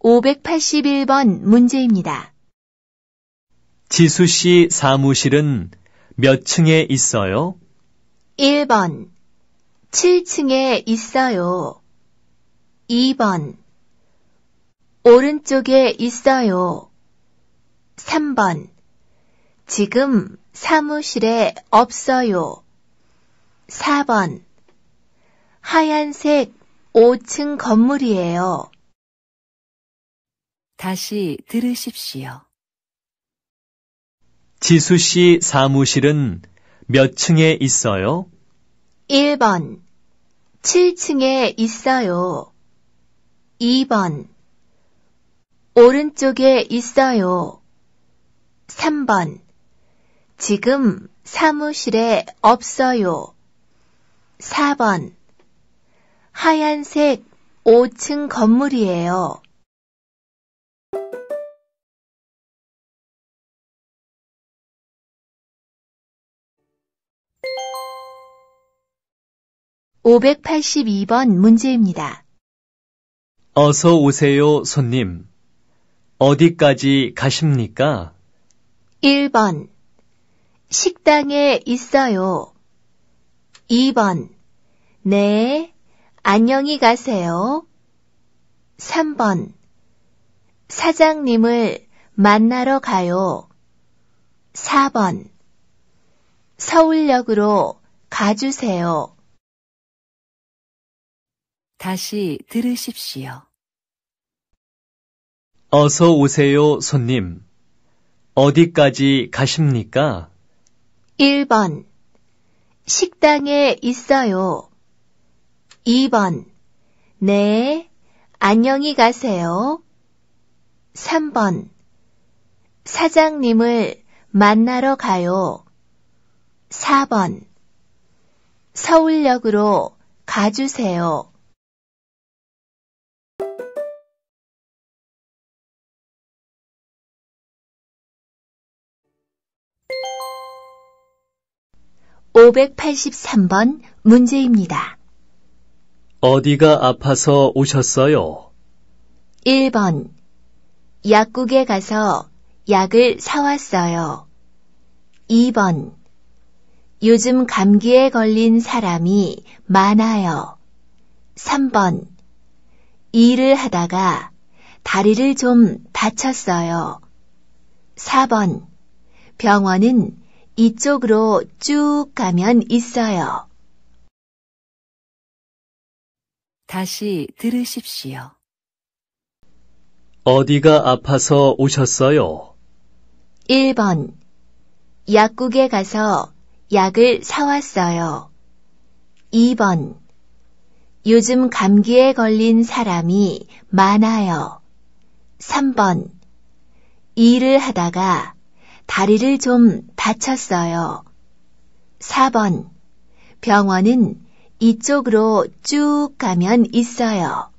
581번 문제입니다. 지수 씨 사무실은 몇 층에 있어요? 1번 7층에 있어요. 2번 오른쪽에 있어요. 3번 지금 사무실에 없어요. 4번 하얀색 5층 건물이에요. 다시 들으십시오. 지수 씨 사무실은 몇 층에 있어요? 1번 7층에 있어요. 2번 오른쪽에 있어요. 3번 지금 사무실에 없어요. 4번 하얀색 5층 건물이에요. (582번) 문제입니다. 어서 오세요, 손님. 어디까지 가십니까? 1번 식당에 있어요. 2번. 네, 안녕히 가세요. 3번. 사장님을 만나러 가요. 4번. 서울역으로 가주세요. 다시 들으십시오. 어서 오세요, 손님. 어디까지 가십니까? 1번 식당에 있어요. 2번 네, 안녕히 가세요. 3번 사장님을 만나러 가요. 4번 서울역으로 가주세요. 583번 문제입니다. 어디가 아파서 오셨어요? 1번. 약국에 가서 약을 사왔어요. 2번. 요즘 감기에 걸린 사람이 많아요. 3번. 일을 하다가 다리를 좀 다쳤어요. 4번. 병원은 이쪽으로 쭉 가면 있어요. 다시 들으십시오. 어디가 아파서 오셨어요? 1번. 약국에 가서 약을 사왔어요. 2번. 요즘 감기에 걸린 사람이 많아요. 3번. 일을 하다가 다리를 좀 다쳤어요. 4번. 병원은 이쪽으로 쭉 가면 있어요.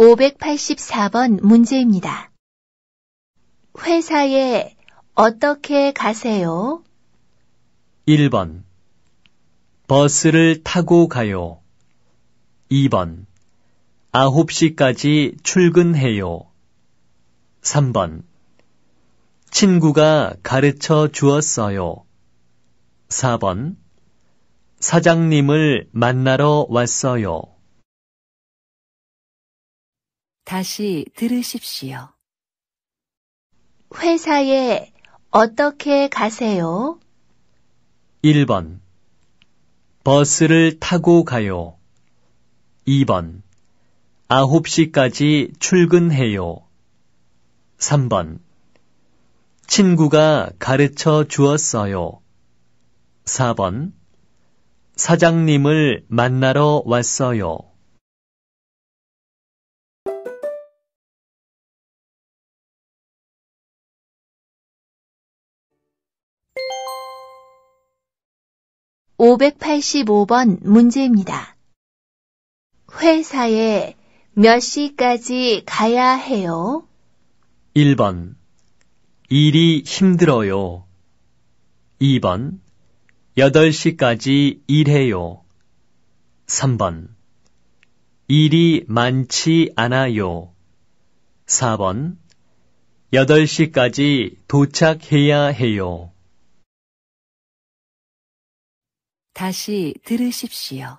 5 8 4번 문제입니다. 회사에 어떻게 가세요? 1번 버스를 타고 가요. 2번. 9시까지 출근해요. 3번. 친구가 가르쳐 주었어요. 4번. 사장님을 만나러 왔어요. 다시 들으십시오. 회사에 어떻게 가세요? 1번. 버스를 타고 가요. 2번. 9시까지 출근해요. 3번. 친구가 가르쳐 주었어요. 4번. 사장님을 만나러 왔어요. 585번 문제입니다. 회사에 몇 시까지 가야 해요? 1번. 일이 힘들어요. 2번. 8시까지 일해요. 3번. 일이 많지 않아요. 4번. 8시까지 도착해야 해요. 다시 들으십시오.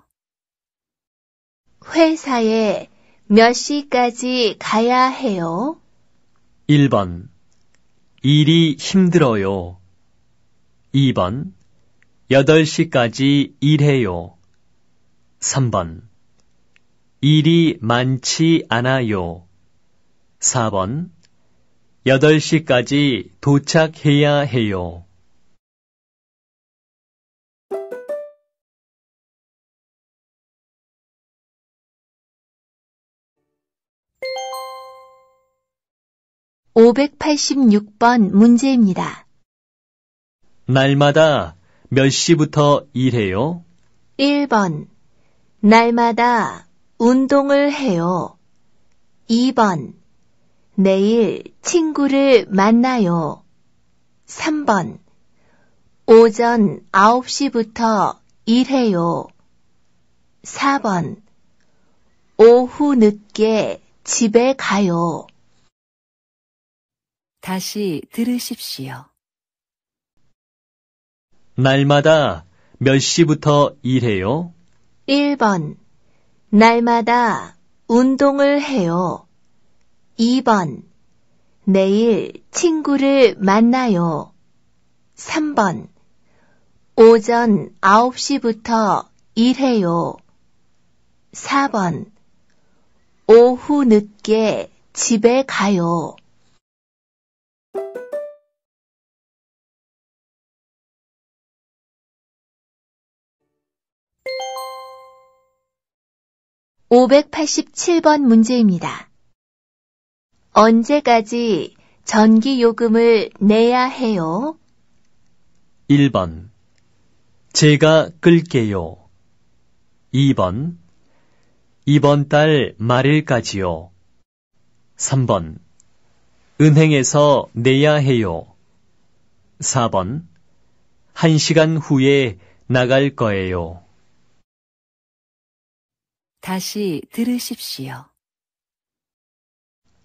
회사에 몇 시까지 가야 해요? 1번. 일이 힘들어요. 2번. 8시까지 일해요. 3번. 일이 많지 않아요. 4번. 8시까지 도착해야 해요. 586번 문제입니다. 날마다 몇 시부터 일해요? 1번. 날마다 운동을 해요. 2번. 내일 친구를 만나요. 3번. 오전 9시부터 일해요. 4번. 오후 늦게 집에 가요. 다시 들으십시오. 날마다 몇 시부터 일해요? 1번. 날마다 운동을 해요. 2번. 내일 친구를 만나요. 3번. 오전 9시부터 일해요. 4번. 오후 늦게 집에 가요. 587번 문제입니다. 언제까지 전기요금을 내야 해요? 1번. 제가 끌게요. 2번. 이번 달 말일까지요. 3번. 은행에서 내야 해요. 4번. 1시간 후에 나갈 거예요. 다시 들으십시오.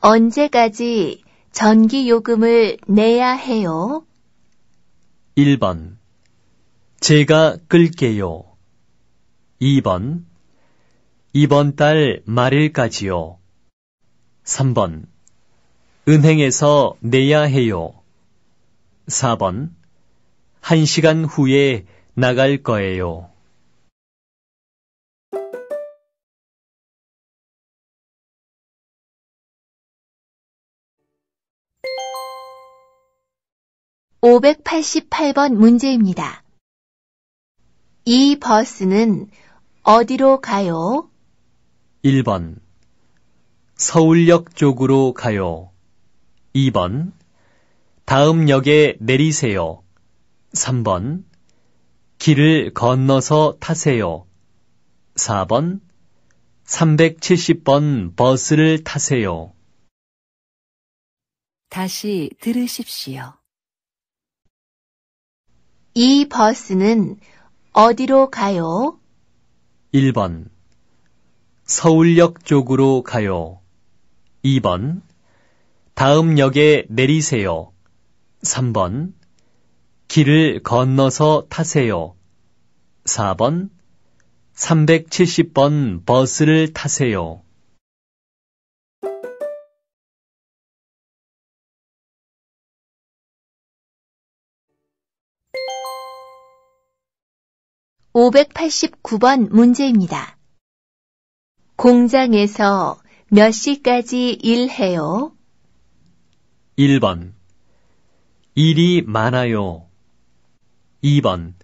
언제까지 전기요금을 내야 해요? 1번. 제가 끌게요. 2번. 이번 달 말일까지요. 3번. 은행에서 내야 해요. 4번. 1시간 후에 나갈 거예요. 588번 문제입니다. 이 버스는 어디로 가요? 1번 서울역 쪽으로 가요. 2번 다음 역에 내리세요. 3번 길을 건너서 타세요. 4번 370번 버스를 타세요. 다시 들으십시오. 이 버스는 어디로 가요? 1번 서울역 쪽으로 가요. 2번 다음 역에 내리세요. 3번 길을 건너서 타세요. 4번 370번 버스를 타세요. 589번 문제입니다. 공장에서 몇 시까지 일해요? 1번. 일이 많아요. 2번.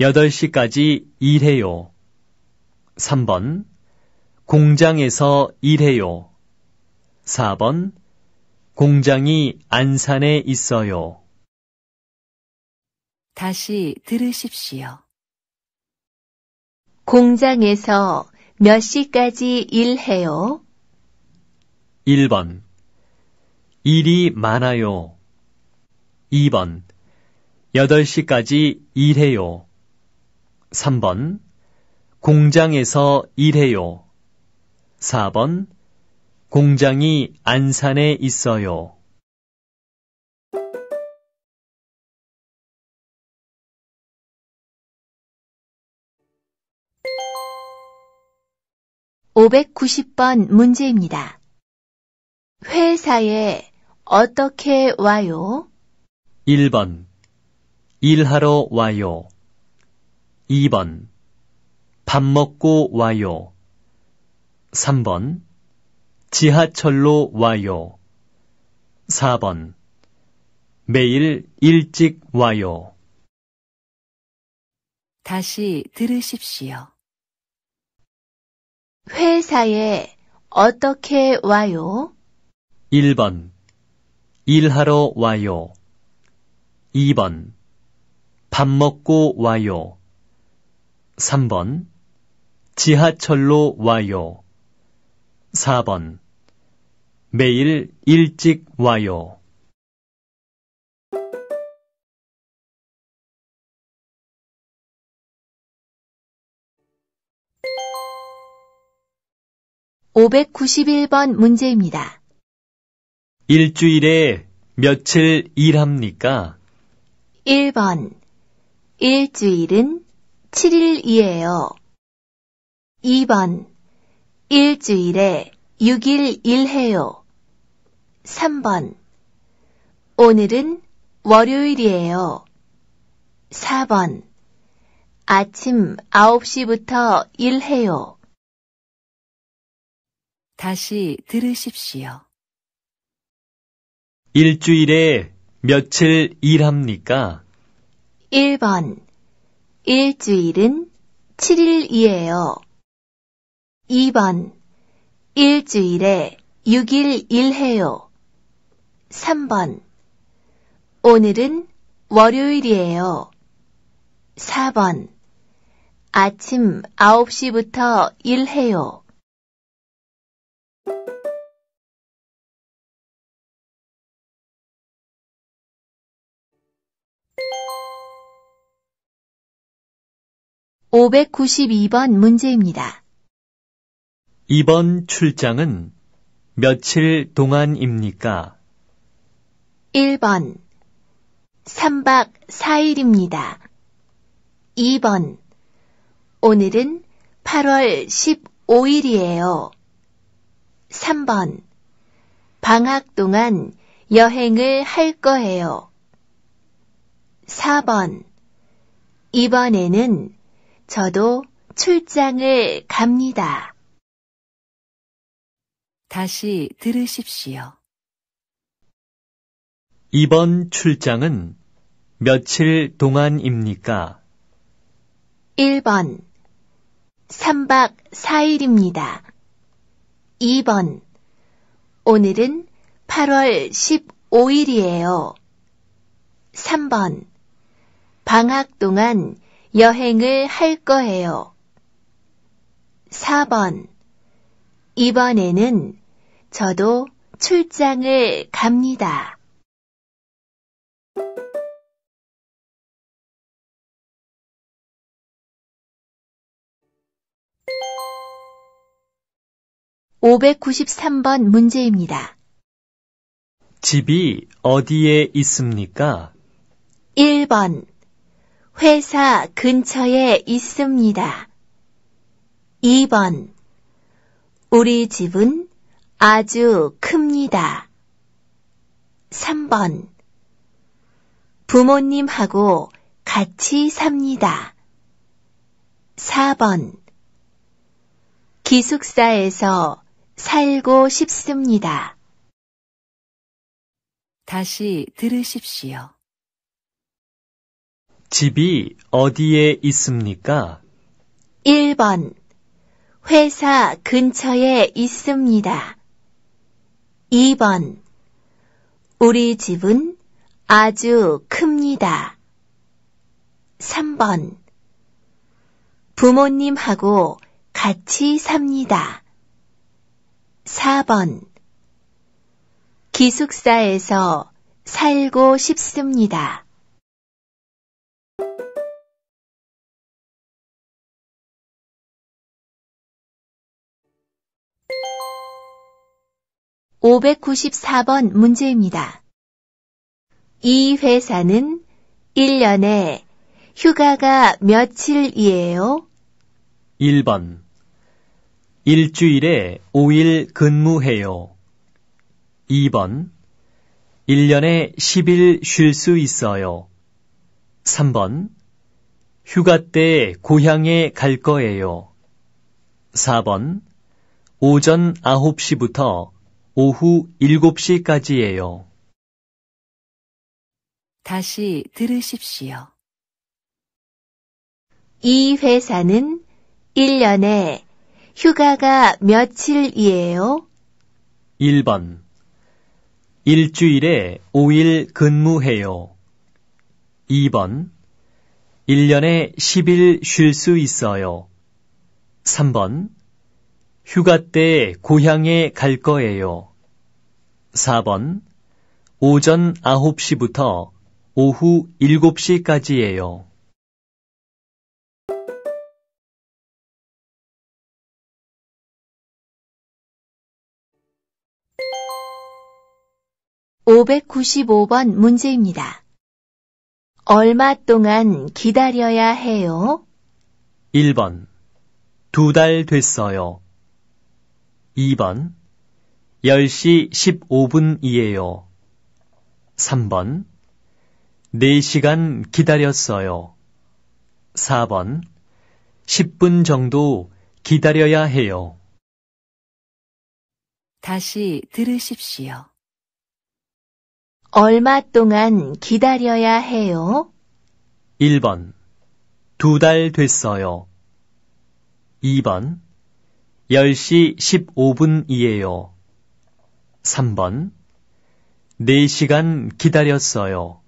8시까지 일해요. 3번. 공장에서 일해요. 4번. 공장이 안산에 있어요. 다시 들으십시오. 공장에서 몇 시까지 일해요? 1번 일이 많아요. 2번 8시까지 일해요. 3번 공장에서 일해요. 4번 공장이 안산에 있어요. 590번 문제입니다. 회사에 어떻게 와요? 1번 일하러 와요. 2번 밥 먹고 와요. 3번 지하철로 와요. 4번 매일 일찍 와요. 다시 들으십시오. 회사에 어떻게 와요? 1번 일하러 와요. 2번 밥 먹고 와요. 3번 지하철로 와요. 4번 매일 일찍 와요. 591번 문제입니다. 일주일에 며칠 일합니까? 1번. 일주일은 7일이에요. 2번. 일주일에 6일 일해요. 3번. 오늘은 월요일이에요. 4번. 아침 9시부터 일해요. 다시 들으십시오. 일주일에 며칠 일합니까? 1번. 일주일은 7일이에요. 2번. 일주일에 6일 일해요. 3번. 오늘은 월요일이에요. 4번. 아침 9시부터 일해요. 592번 문제입니다. 이번 출장은 며칠 동안입니까? 1번 3박 4일입니다. 2번 오늘은 8월 15일이에요. 3번. 방학 동안 여행을 할 거예요. 4번. 이번에는 저도 출장을 갑니다. 다시 들으십시오. 이번 출장은 며칠 동안입니까? 1번. 3박 4일입니다. 2번. 오늘은 8월 15일이에요. 3번. 방학 동안 여행을 할 거예요. 4번. 이번에는 저도 출장을 갑니다. 593번 문제입니다. 집이 어디에 있습니까? 1번. 회사 근처에 있습니다. 2번. 우리 집은 아주 큽니다. 3번. 부모님하고 같이 삽니다. 4번. 기숙사에서 살고 싶습니다. 다시 들으십시오. 집이 어디에 있습니까? 1번. 회사 근처에 있습니다. 2번. 우리 집은 아주 큽니다. 3번. 부모님하고 같이 삽니다. 4번 기숙사에서 살고 싶습니다. (594번) 문제입니다. 이 회사는 1년에 휴가가 며칠이에요? 1번 일주일에 5일 근무해요. 2번. 1년에 10일 쉴 수 있어요. 3번. 휴가 때 고향에 갈 거예요. 4번. 오전 9시부터 오후 7시까지예요. 다시 들으십시오. 이 회사는 1년에 휴가가 며칠이에요? 1번. 일주일에 5일 근무해요. 2번. 1년에 10일 쉴 수 있어요. 3번. 휴가 때 고향에 갈 거예요. 4번. 오전 9시부터 오후 7시까지예요. 595번 문제입니다. 얼마 동안 기다려야 해요? 1번. 두 달 됐어요. 2번. 10시 15분이에요. 3번. 4시간 기다렸어요. 4번. 10분 정도 기다려야 해요. 다시 들으십시오. 얼마 동안 기다려야 해요? 1번. 두 달 됐어요. 2번. 10시 15분이에요. 3번. 4시간 기다렸어요.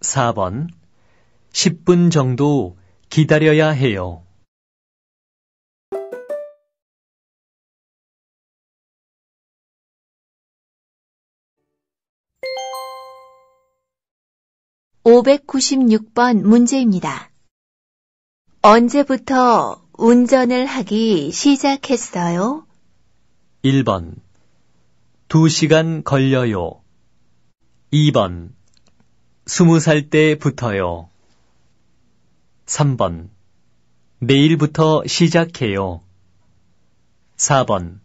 4번. 10분 정도 기다려야 해요. 596번 문제입니다. 언제부터 운전을 하기 시작했어요? 1번. 2시간 걸려요. 2번. 20살 때부터요. 3번. 내일부터 시작해요. 4번.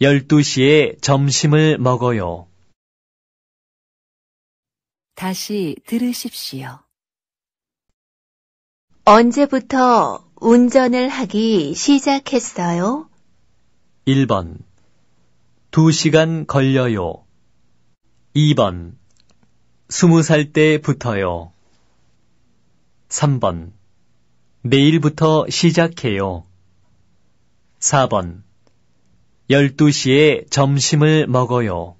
12시에 점심을 먹어요. 다시 들으십시오. 언제부터 운전을 하기 시작했어요? 1번. 2시간 걸려요. 2번. 20살 때부터요. 3번. 내일부터 시작해요. 4번. 12시에 점심을 먹어요.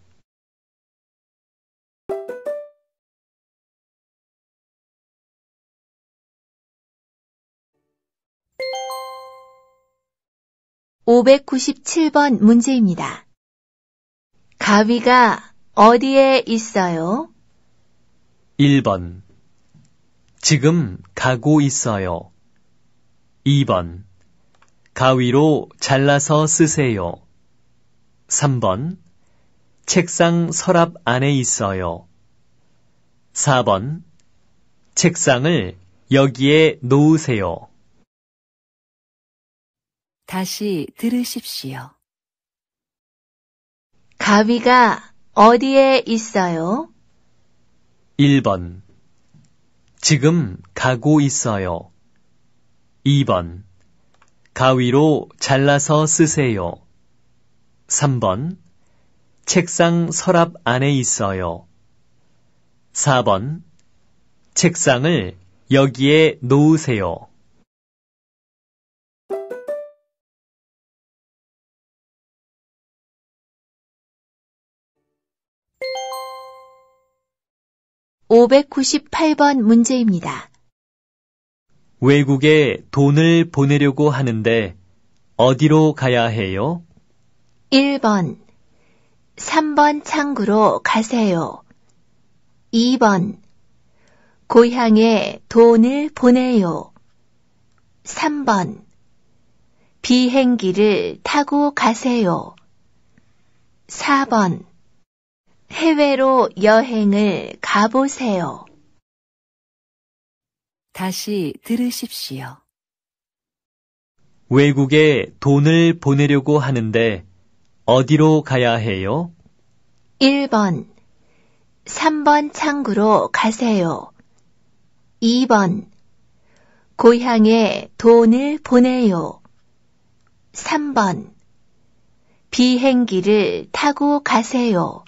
597번 문제입니다. 가위가 어디에 있어요? 1번. 지금 가고 있어요. 2번. 가위로 잘라서 쓰세요. 3번. 책상 서랍 안에 있어요. 4번. 책상을 여기에 놓으세요. 다시 들으십시오. 가위가 어디에 있어요? 1번 지금 가고 있어요. 2번 가위로 잘라서 쓰세요. 3번 책상 서랍 안에 있어요. 4번 책상을 여기에 놓으세요. 598번 문제입니다. 외국에 돈을 보내려고 하는데 어디로 가야 해요? 1번, 3번 창구로 가세요. 2번, 고향에 돈을 보내요. 3번, 비행기를 타고 가세요. 4번, 해외로 여행을 가보세요. 다시 들으십시오. 외국에 돈을 보내려고 하는데 어디로 가야 해요? 1번, 3번 창구로 가세요. 2번, 고향에 돈을 보내요. 3번, 비행기를 타고 가세요.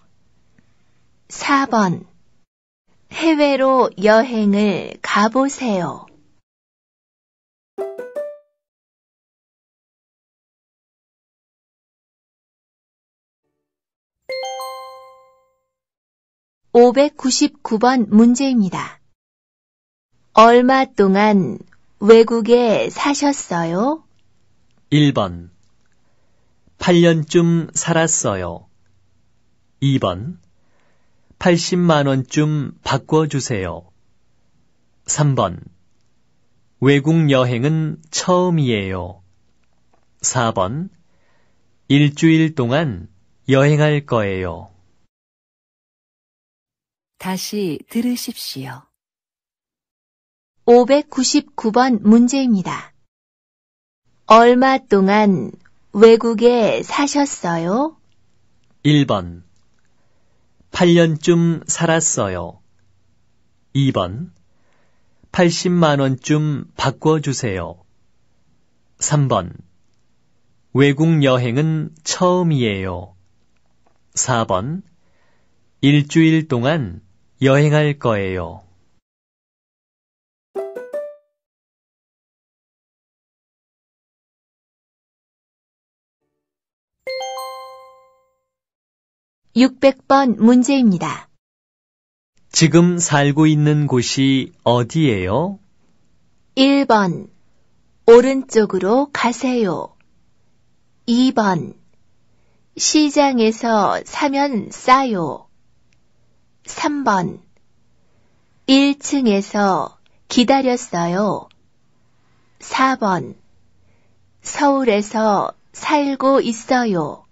4번 해외로 여행을 가보세요. 5 9 9번 문제입니다. 얼마 동안 외국에 사셨어요? 1번 8년쯤 살았어요. 2번 80만원쯤 바꿔주세요. 3번. 외국 여행은 처음이에요. 4번. 일주일 동안 여행할 거예요. 다시 들으십시오. 599번 문제입니다. 얼마 동안 외국에 사셨어요? 1번 8년쯤 살았어요. 2번 80만원쯤 바꿔주세요. 3번 외국 여행은 처음이에요. 4번 일주일 동안 여행할 거예요. 600번 문제입니다. 지금 살고 있는 곳이 어디예요? 1번 오른쪽으로 가세요. 2번 시장에서 사면 싸요. 3번 1층에서 기다렸어요. 4번 서울에서 살고 있어요.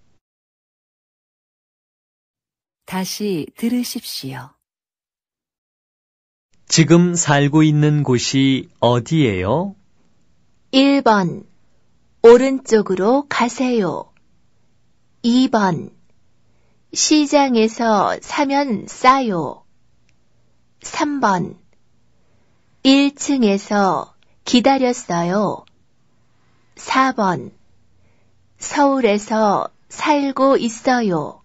다시 들으십시오. 지금 살고 있는 곳이 어디예요? 1번 오른쪽으로 가세요. 2번 시장에서 사면 싸요. 3번 1층에서 기다렸어요. 4번 서울에서 살고 있어요.